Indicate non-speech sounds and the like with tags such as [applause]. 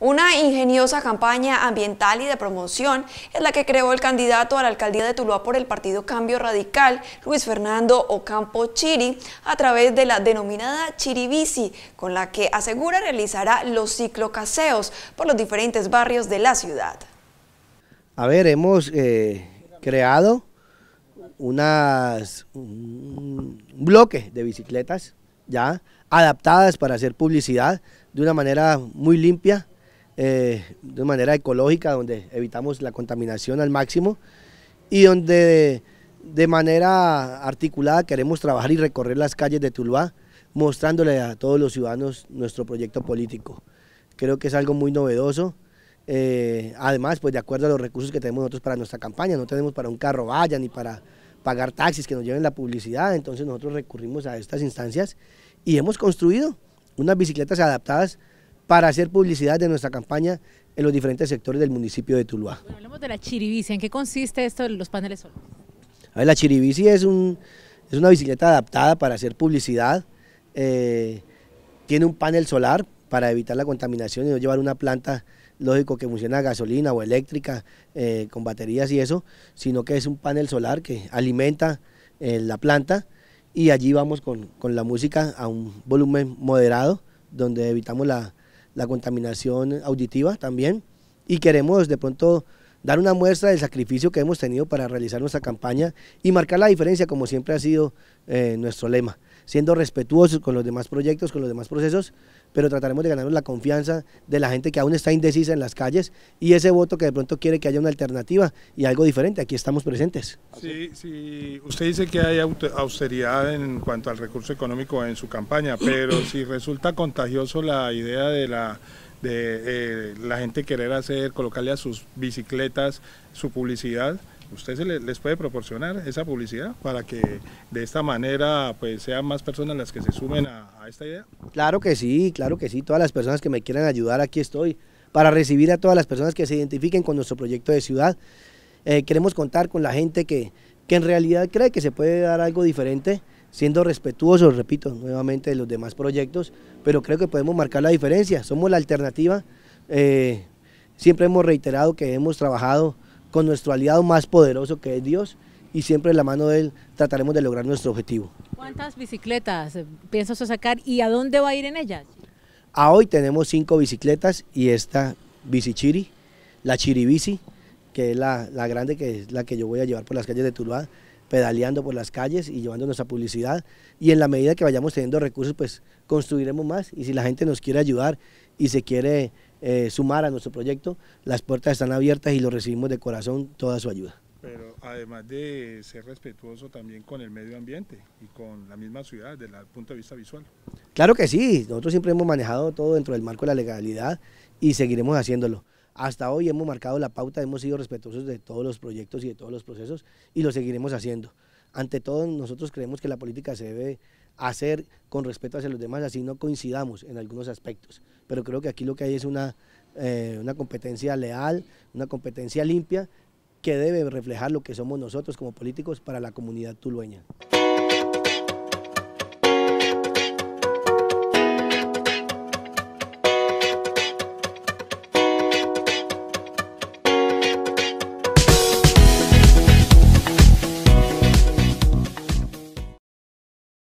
Una ingeniosa campaña ambiental y de promoción es la que creó el candidato a la alcaldía de Tuluá por el partido Cambio Radical, Luis Fernando Ocampo Chiri, a través de la denominada Chiribici, con la que asegura realizará los ciclocaseos por los diferentes barrios de la ciudad. A ver, hemos eh, creado unas, un bloque de bicicletas ya adaptadas para hacer publicidad de una manera muy limpia, eh, de manera ecológica, donde evitamos la contaminación al máximo y donde de manera articulada queremos trabajar y recorrer las calles de Tuluá, mostrándole a todos los ciudadanos nuestro proyecto político. Creo que es algo muy novedoso. Eh, además, pues de acuerdo a los recursos que tenemos nosotros para nuestra campaña, no tenemos para un carro vaya ni para pagar taxis que nos lleven la publicidad, entonces nosotros recurrimos a estas instancias y hemos construido unas bicicletas adaptadas para hacer publicidad de nuestra campaña en los diferentes sectores del municipio de Tuluá. Bueno, hablemos de la chiribici, ¿en qué consiste esto de los paneles solares? la chiribici es, es una bicicleta adaptada para hacer publicidad, eh, tiene un panel solar para evitar la contaminación y no llevar una planta, lógico, que funciona a gasolina o eléctrica, eh, con baterías y eso, sino que es un panel solar que alimenta eh, la planta y allí vamos con, con la música a un volumen moderado, donde evitamos la, la contaminación auditiva también y queremos de pronto dar una muestra del sacrificio que hemos tenido para realizar nuestra campaña y marcar la diferencia como siempre ha sido eh, nuestro lema siendo respetuosos con los demás proyectos, con los demás procesos, pero trataremos de ganarnos la confianza de la gente que aún está indecisa en las calles y ese voto que de pronto quiere que haya una alternativa y algo diferente. Aquí estamos presentes. Sí, Usted dice que hay austeridad en cuanto al recurso económico en su campaña, pero [clears throat] si resulta contagioso la idea de la de eh, la gente querer hacer, colocarle a sus bicicletas su publicidad, usted les puede proporcionar esa publicidad para que de esta manera pues sean más personas las que se sumen a, esta idea. Claro que sí, claro que sí, todas las personas que me quieran ayudar aquí estoy para recibir a todas las personas que se identifiquen con nuestro proyecto de ciudad. Eh, queremos contar con la gente que en realidad cree que se puede dar algo diferente siendo respetuosos, repito, nuevamente de los demás proyectos, pero creo que podemos marcar la diferencia, somos la alternativa, eh, siempre hemos reiterado que hemos trabajado con nuestro aliado más poderoso que es Dios y siempre en la mano de él trataremos de lograr nuestro objetivo. ¿Cuántas bicicletas eh, piensas sacar y a dónde va a ir en ellas? A hoy tenemos cinco bicicletas y esta Bici Chiri, la chiribici, que es la, grande, que es la que yo voy a llevar por las calles de Tuluá, pedaleando por las calles y llevando nuestra publicidad. Y en la medida que vayamos teniendo recursos, pues construiremos más. Y si la gente nos quiere ayudar y se quiere eh, sumar a nuestro proyecto, las puertas están abiertas y lo recibimos de corazón toda su ayuda. Pero además de ser respetuoso también con el medio ambiente y con la misma ciudad desde el punto de vista visual. Claro que sí, nosotros siempre hemos manejado todo dentro del marco de la legalidad y seguiremos haciéndolo. Hasta hoy hemos marcado la pauta, hemos sido respetuosos de todos los proyectos y de todos los procesos y lo seguiremos haciendo. Ante todo, nosotros creemos que la política se debe hacer con respeto hacia los demás, así no coincidamos en algunos aspectos. Pero creo que aquí lo que hay es una, eh, una competencia leal, una competencia limpia que debe reflejar lo que somos nosotros como políticos para la comunidad tulueña.